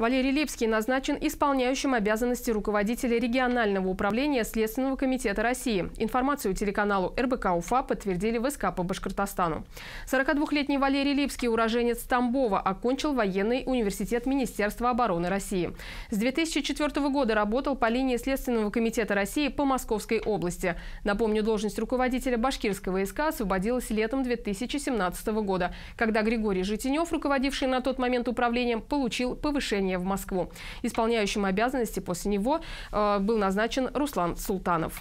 Валерий Липский назначен исполняющим обязанности руководителя регионального управления Следственного комитета России. Информацию телеканалу РБК УФА подтвердили в СК по Башкортостану. 42-летний Валерий Липский, уроженец Тамбова, окончил военный университет Министерства обороны России. С 2004 года работал по линии Следственного комитета России по Московской области. Напомню, должность руководителя башкирского СК освободилась летом 2017 года, когда Григорий Житинев, руководивший на тот момент управлением, получил повышение возвращения в Москву. Исполняющим обязанности после него э, был назначен Руслан Султанов.